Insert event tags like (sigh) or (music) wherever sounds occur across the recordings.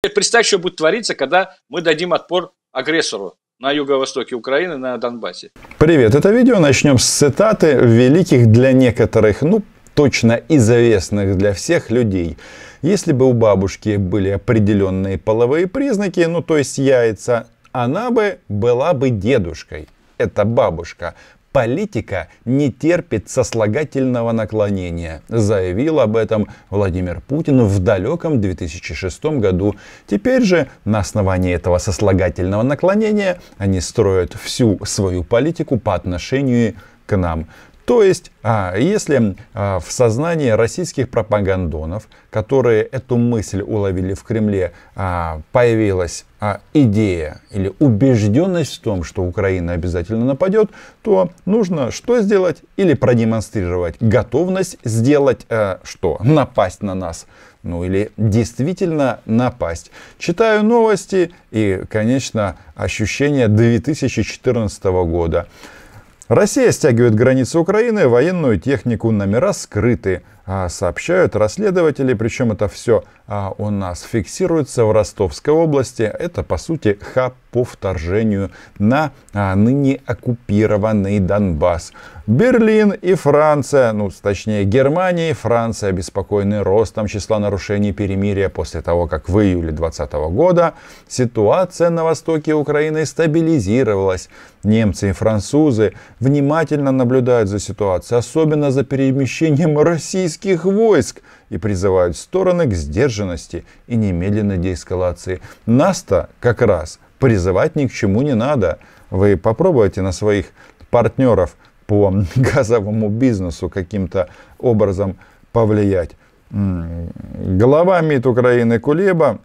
Представь, что будет твориться, когда мы дадим отпор агрессору на юго-востоке Украины, на Донбассе. Привет, это видео. Начнем с цитаты великих для некоторых, ну, точно известных для всех людей. Если бы у бабушки были определенные половые признаки, ну, то есть яйца, она бы была бы дедушкой. Это бабушка. Политика не терпит сослагательного наклонения, заявил об этом Владимир Путин в далеком 2006 году. Теперь же на основании этого сослагательного наклонения они строят всю свою политику по отношению к нам. То есть, а, если а, в сознании российских пропагандонов, которые эту мысль уловили в Кремле, а, появилась идея или убежденность в том, что Украина обязательно нападет, то нужно что сделать? Или продемонстрировать готовность сделать что? Напасть на нас. Ну или действительно напасть. Читаю новости и, конечно, ощущение 2014 года. Россия стягивает границы Украины, военную технику, номера скрыты. А, сообщают расследователи, причем это все а, у нас фиксируется в Ростовской области. Это, по сути, хаб по вторжению на а, ныне оккупированный Донбасс. Берлин и Франция, ну, точнее, Германия и Франция обеспокоены ростом числа нарушений перемирия после того, как в июле 2020 года ситуация на востоке Украины стабилизировалась. Немцы и французы внимательно наблюдают за ситуацией, особенно за перемещением (laughs) российских российских войск и призывают стороны к сдержанности и немедленной деэскалации. Нас-то как раз призывать ни к чему не надо. Вы попробуйте на своих партнеров по (laughs) газовому бизнесу каким-то образом повлиять. Глава МИД Украины Кулеба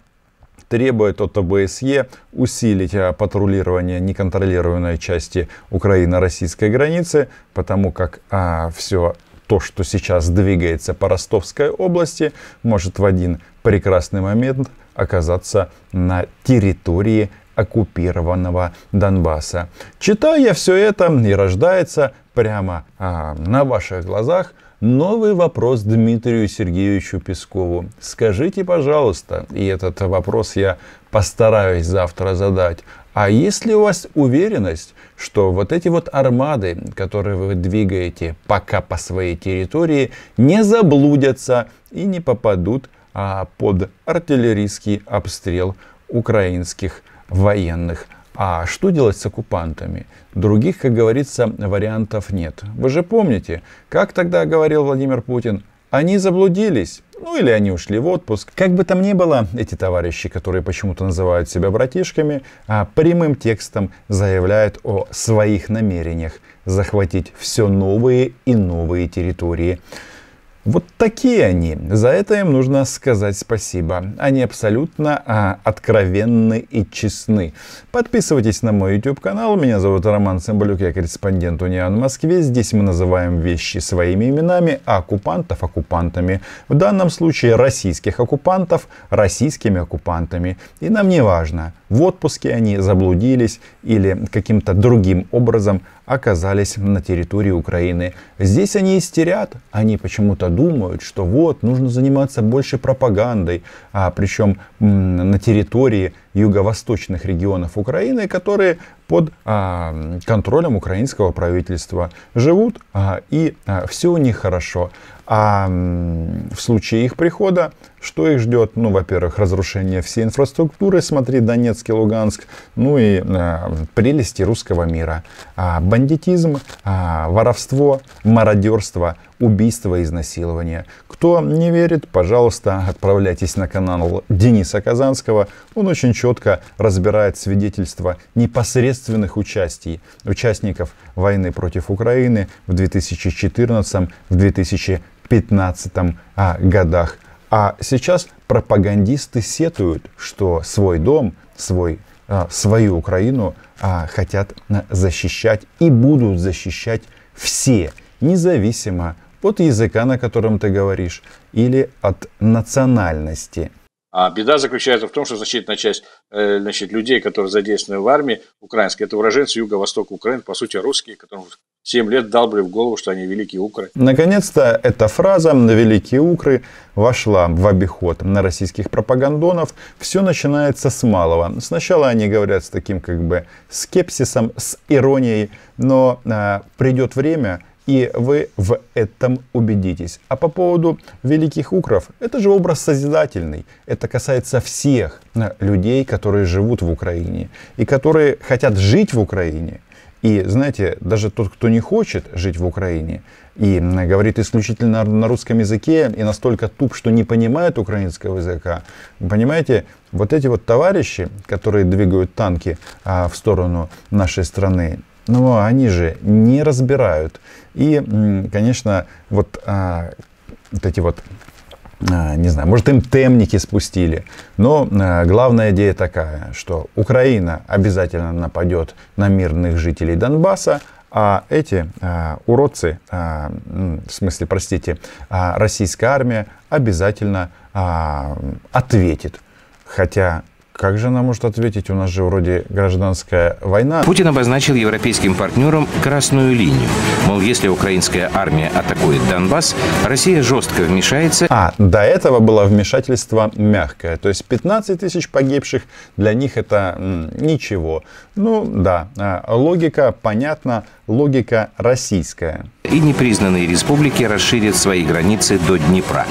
требует от ОБСЕ усилить а, патрулирование неконтролируемой части Украины-российской границы, потому как а, все то, что сейчас двигается по Ростовской области, может в один прекрасный момент оказаться на территории оккупированного Донбасса. Читая все это, и рождается прямо а, на ваших глазах новый вопрос Дмитрию Сергеевичу Пескову. Скажите, пожалуйста, и этот вопрос я постараюсь завтра задать, а есть ли у вас уверенность, что вот эти вот армады, которые вы двигаете пока по своей территории, не заблудятся и не попадут а, под артиллерийский обстрел украинских военных. А что делать с оккупантами? Других, как говорится, вариантов нет. Вы же помните, как тогда говорил Владимир Путин, они заблудились. Ну или они ушли в отпуск. Как бы там ни было, эти товарищи, которые почему-то называют себя братишками, а, прямым текстом заявляют о своих намерениях захватить все новые и новые территории. Вот такие они. За это им нужно сказать спасибо. Они абсолютно а, откровенны и честны. Подписывайтесь на мой YouTube канал. Меня зовут Роман Цымбалюк, я корреспондент Униан в Москве. Здесь мы называем вещи своими именами, а оккупантов оккупантами. В данном случае российских оккупантов российскими оккупантами. И нам не важно, в отпуске они заблудились или каким-то другим образом оказались на территории Украины. Здесь они истерят, они почему-то думают, что вот, нужно заниматься больше пропагандой, а причем на территории юго-восточных регионов Украины, которые под а, контролем украинского правительства живут, а, и а, все у них хорошо. А в случае их прихода, что их ждет? Ну, во-первых, разрушение всей инфраструктуры, смотри, Донецк и Луганск, ну и а, прелести русского мира. А, бандитизм, а, воровство, мародерство, убийства, изнасилования. Кто не верит, пожалуйста, отправляйтесь на канал Дениса Казанского. Он очень четко разбирает свидетельства непосредственных участий, участников войны против Украины в 2014-2015 а, годах. А сейчас пропагандисты сетуют, что свой дом, свой а, свою Украину а, хотят а, защищать и будут защищать все, независимо от языка, на котором ты говоришь, или от национальности. А беда заключается в том, что значительная часть э, значит, людей, которые задействованы в армии украинской, это уроженцы юго-востока Украины, по сути, русские, которым 7 лет дал долбли в голову, что они великие укры. Наконец-то эта фраза на «великие укры» вошла в обиход на российских пропагандонов. Все начинается с малого. Сначала они говорят с таким как бы скепсисом, с иронией, но а, придет время – и вы в этом убедитесь. А по поводу великих укров, это же образ созидательный. Это касается всех э, людей, которые живут в Украине и которые хотят жить в Украине. И знаете, даже тот, кто не хочет жить в Украине и говорит исключительно на русском языке и настолько туп, что не понимает украинского языка, понимаете, вот эти вот товарищи, которые двигают танки а, в сторону нашей страны, но они же не разбирают. И, конечно, вот, а, вот эти вот а, не знаю, может, им темники спустили. Но а, главная идея такая, что Украина обязательно нападет на мирных жителей Донбасса, а эти а, уродцы, а, в смысле, простите, а, российская армия обязательно а, ответит. Хотя как же она может ответить? У нас же вроде гражданская война. Путин обозначил европейским партнерам красную линию. Мол, если украинская армия атакует Донбасс, Россия жестко вмешается. А, до этого было вмешательство мягкое. То есть 15 тысяч погибших для них это ничего. Ну да, а, логика понятна, логика российская. И непризнанные республики расширят свои границы до Днепра.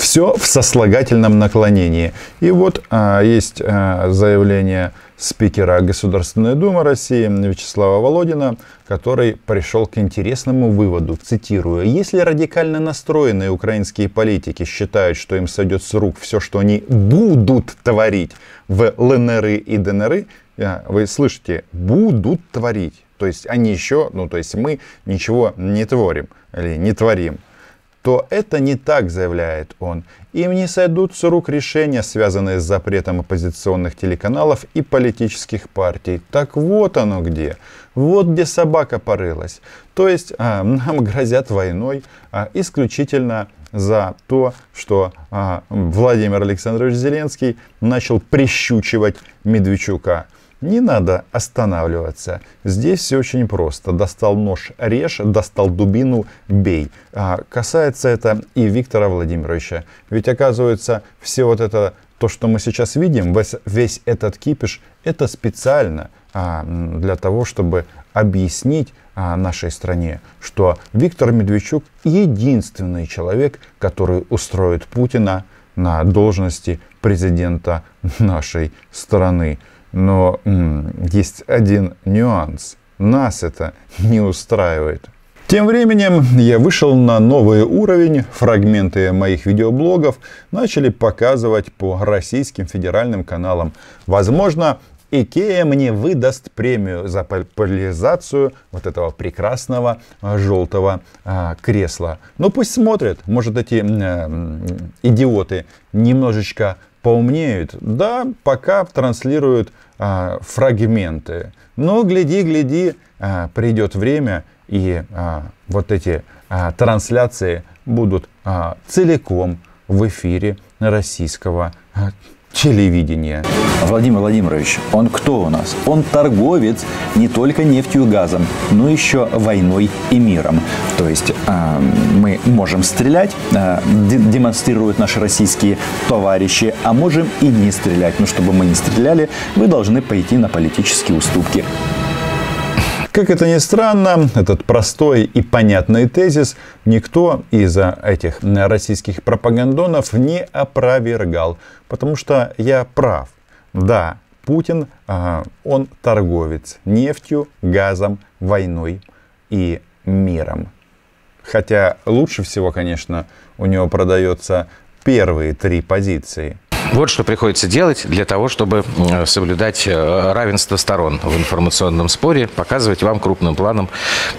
Все в сослагательном наклонении. И вот а, есть а, заявление спикера Государственной Думы России Вячеслава Володина, который пришел к интересному выводу, цитирую, «Если радикально настроенные украинские политики считают, что им сойдет с рук все, что они будут творить в ЛНР и ДНР, а, вы слышите, будут творить». То есть они еще, ну то есть мы ничего не творим или не творим то это не так, заявляет он. Им не сойдут с рук решения, связанные с запретом оппозиционных телеканалов и политических партий. Так вот оно где. Вот где собака порылась. То есть а, нам грозят войной а, исключительно за то, что а, Владимир Александрович Зеленский начал прищучивать Медведчука. Не надо останавливаться. Здесь все очень просто. Достал нож, режь, достал дубину, бей. А, касается это и Виктора Владимировича. Ведь оказывается, все вот это, то, что мы сейчас видим, весь, весь этот кипиш, это специально а, для того, чтобы объяснить а, нашей стране, что Виктор Медведчук единственный человек, который устроит Путина на должности президента нашей страны. Но м-м, есть один нюанс. Нас это не устраивает. Тем временем я вышел на новый уровень, фрагменты моих видеоблогов начали показывать по российским федеральным каналам. Возможно, Икея мне выдаст премию за популяризацию вот этого прекрасного а, желтого а, кресла. Ну пусть смотрят, может эти а, идиоты немножечко поумнеют. Да, пока транслируют а, фрагменты, но гляди, гляди, а, придет время, и а, вот эти а, трансляции будут а, целиком в эфире российского а, телевидения. Владимир Владимирович, он кто у нас? Он торговец не только нефтью и газом, но еще войной и миром. То есть э, мы можем стрелять, э, демонстрируют наши российские товарищи, а можем и не стрелять. Но чтобы мы не стреляли, вы должны пойти на политические уступки. Как это ни странно, этот простой и понятный тезис никто из этих российских пропагандонов не опровергал, потому что я прав. Да, Путин, а, он торговец нефтью, газом, войной и миром. Хотя лучше всего, конечно, у него продается первые три позиции – вот что приходится делать для того, чтобы соблюдать э, равенство сторон в информационном споре, показывать вам крупным планом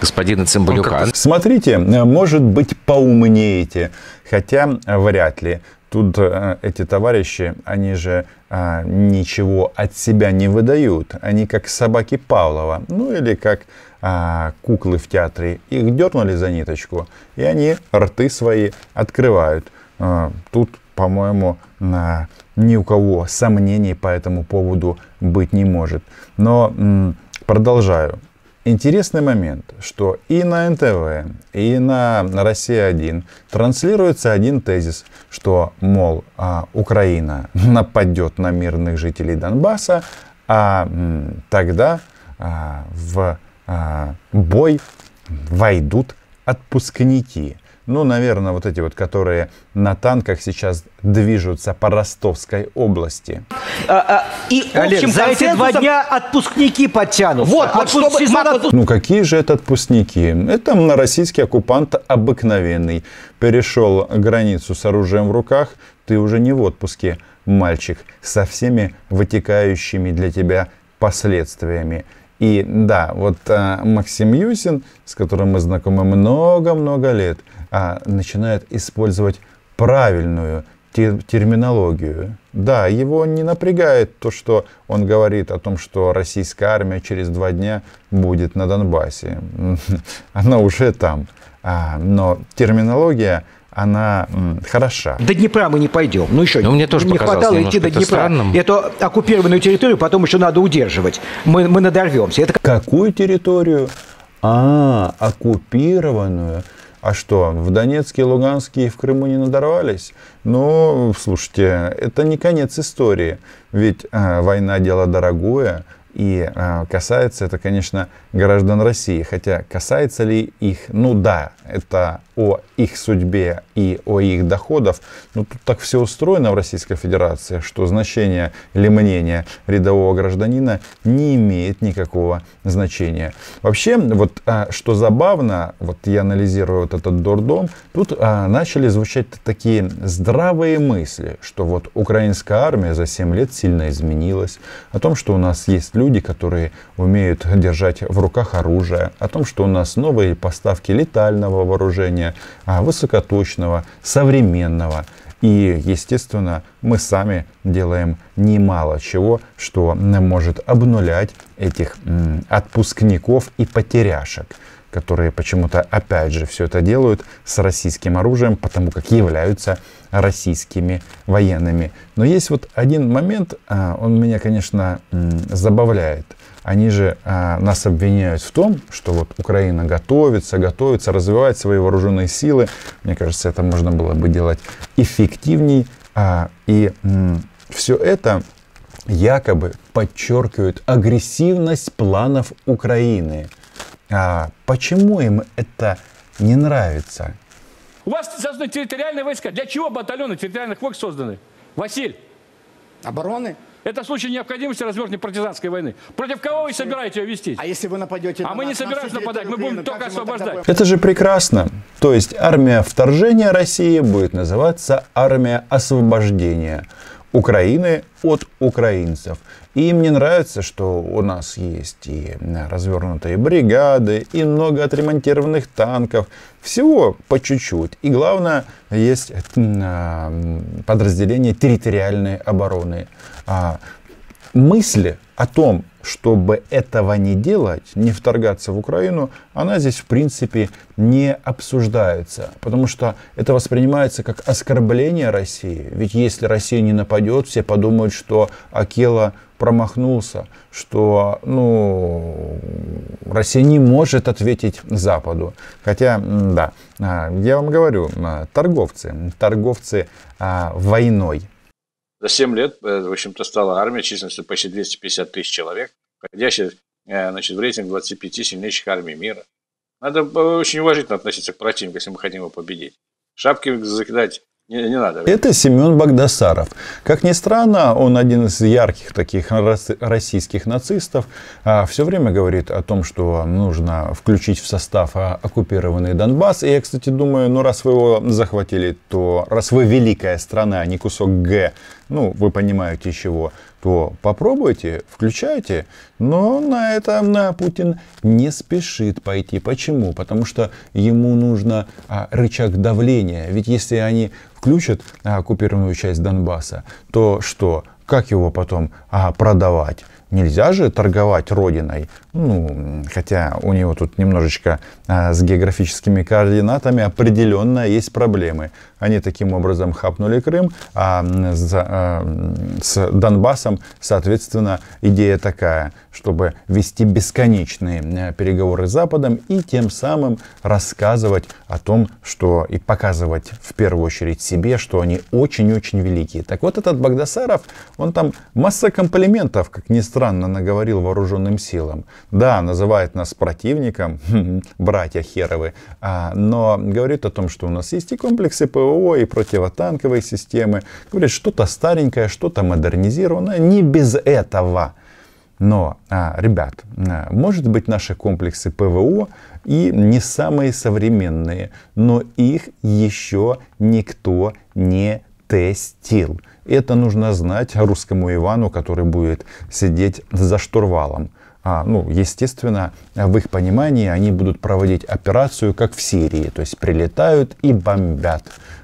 господина Цимбалюка. Ну, смотрите, э, может быть, поумнеете, хотя э, вряд ли. Тут эти товарищи, они же а, ничего от себя не выдают. Они как собаки Павлова, ну или как а, куклы в театре. Их дернули за ниточку, и они рты свои открывают. А, тут, по-моему, ни у кого сомнений по этому поводу быть не может. Но продолжаю. Интересный момент, что и на НТВ, и на «Россия-1» транслируется один тезис, что, мол, а, Украина (laughs) нападет на мирных жителей Донбасса, а тогда а, в бой войдут отпускники – ну, наверное, вот эти вот, которые на танках сейчас движутся по Ростовской области. А, а, и Олег, общем, за эти два дня отпускники подтянутся. Вот, вот Отпуск... чтобы... Отпуск... Ну, какие же это отпускники? Это российский оккупант обыкновенный. Перешел границу с оружием в руках, ты уже не в отпуске, мальчик, со всеми вытекающими для тебя последствиями. И да, вот а, Максим Юсин, с которым мы знакомы много-много лет, а начинает использовать правильную тер терминологию. Да, его не напрягает то, что он говорит о том, что российская армия через два дня будет на Донбассе. (laughs) Она уже там. А, но терминология она м, хороша. До Днепра мы не пойдем. Ну еще Но ну, мне тоже не хватало идти до Днепра. Странным. Это оккупированную территорию потом еще надо удерживать. Мы, мы надорвемся. Это... Какую территорию? А, оккупированную. А что, в Донецке, Луганске и в Крыму не надорвались? Ну, слушайте, это не конец истории. Ведь э, война – дело дорогое, и э, касается это, конечно, граждан России. Хотя касается ли их, ну да, это о их судьбе и о их доходов. Но тут так все устроено в Российской Федерации, что значение или мнение рядового гражданина не имеет никакого значения. Вообще, вот э, что забавно, вот я анализирую вот этот дурдом, тут э, начали звучать такие здравые мысли, что вот украинская армия за 7 лет сильно изменилась, о том, что у нас есть люди, которые умеют держать в руках оружие, о том, что у нас новые поставки летального вооружения, а, высокоточного, современного. И, естественно, мы сами делаем немало чего, что может обнулять этих отпускников и потеряшек которые почему-то опять же все это делают с российским оружием, потому как являются российскими военными. Но есть вот один момент, а, он меня, конечно, забавляет. Они же а, нас обвиняют в том, что вот Украина готовится, готовится развивать свои вооруженные силы. Мне кажется, это можно было бы делать эффективней. А, и все это якобы подчеркивает агрессивность планов Украины – а почему им это не нравится? У вас созданы территориальные войска. Для чего батальоны территориальных войск созданы? Василь. Обороны. Это случай необходимости развертывания партизанской войны. Против кого вы собираете ее вести? А если вы нападете? А мы нас, не собираемся нападать, мы будем только освобождать. Тогда... Это же прекрасно. То есть армия вторжения России будет называться армия освобождения. Украины от украинцев. И им не нравится, что у нас есть и э, развернутые бригады, и много отремонтированных танков. Всего по чуть-чуть. И главное, есть э, подразделение территориальной обороны. А, мысли о том, чтобы этого не делать, не вторгаться в Украину, она здесь, в принципе, не обсуждается. Потому что это воспринимается как оскорбление России. Ведь если Россия не нападет, все подумают, что Акела промахнулся, что ну, Россия не может ответить Западу. Хотя, да, а, я вам говорю, а, торговцы, торговцы а, войной. За 7 лет, э, в общем-то, стала армия численностью почти 250 тысяч человек, входящая э, значит, в рейтинг 25 сильнейших армий мира. Надо э, очень уважительно относиться к противнику, если мы хотим его победить. Шапки закидать не, не надо. Это Семен Багдасаров. Как ни странно, он один из ярких таких российских нацистов. А Все время говорит о том, что нужно включить в состав а, оккупированный Донбасс. И я, кстати, думаю, ну раз вы его захватили, то раз вы великая страна, а не кусок Г, ну вы понимаете чего, то попробуйте, включайте. Но на это на Путин не спешит пойти. Почему? Потому что ему нужно а, рычаг давления. Ведь если они включат э, оккупированную часть Донбасса, то что? Как его потом а, продавать? Нельзя же торговать родиной ну, хотя у него тут немножечко а, с географическими координатами определенно есть проблемы. Они таким образом хапнули Крым, а с, а, с Донбассом, соответственно, идея такая, чтобы вести бесконечные переговоры с Западом и тем самым рассказывать о том, что и показывать в первую очередь себе, что они очень-очень великие. Так вот этот Багдасаров, он там масса комплиментов, как ни странно, наговорил вооруженным силам. Да, называет нас противником, (laughs) братья Херовы, а, но говорит о том, что у нас есть и комплексы ПВО, и противотанковые системы. Говорит, что-то старенькое, что-то модернизированное, не без этого. Но, а, ребят, а, может быть наши комплексы ПВО и не самые современные, но их еще никто не тестил. Это нужно знать русскому Ивану, который будет сидеть за штурвалом а, ну, естественно, в их понимании они будут проводить операцию, как в Сирии, то есть прилетают и бомбят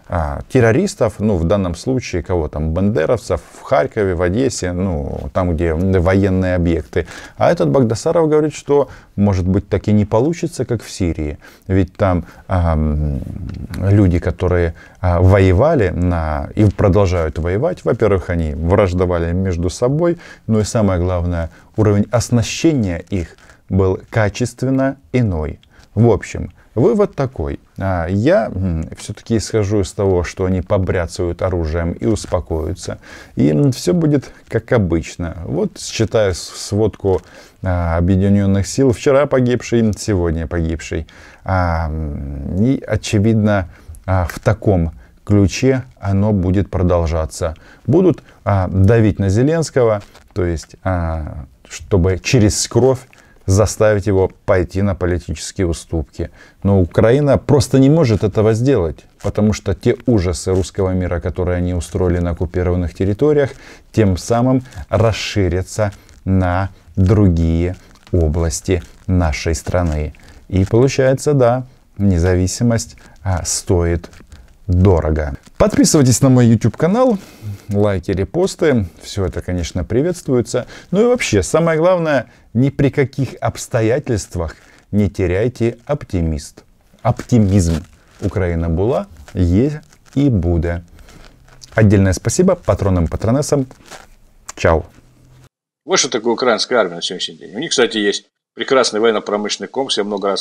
а, террористов, ну, в данном случае кого там, бандеровцев в Харькове, в Одессе, ну, там, где военные объекты. А этот Багдасаров говорит, что, может быть, так и не получится, как в Сирии. Ведь там а, люди, которые а, воевали на, и продолжают воевать, во-первых, они враждовали между собой, ну и самое главное, уровень оснащения их был качественно иной. В общем, Вывод такой. А, я все-таки исхожу из того, что они побряцают оружием и успокоятся. И все будет как обычно. Вот, считая сводку а, объединенных сил, вчера погибший, сегодня погибший. А, и, очевидно, в таком ключе оно будет продолжаться. Будут давить на Зеленского, то есть, чтобы через кровь заставить его пойти на политические уступки. Но Украина просто не может этого сделать, потому что те ужасы русского мира, которые они устроили на оккупированных территориях, тем самым расширятся на другие области нашей страны. И получается, да, независимость а, стоит дорого. Подписывайтесь на мой YouTube канал лайки, репосты. Все это, конечно, приветствуется. Ну и вообще, самое главное, ни при каких обстоятельствах не теряйте оптимист. Оптимизм. Украина была, есть и будет. Отдельное спасибо патронам, патронессам. Чао. Вот что такое украинская армия на сегодняшний день. У них, кстати, есть прекрасный военно-промышленный комплекс. Я много раз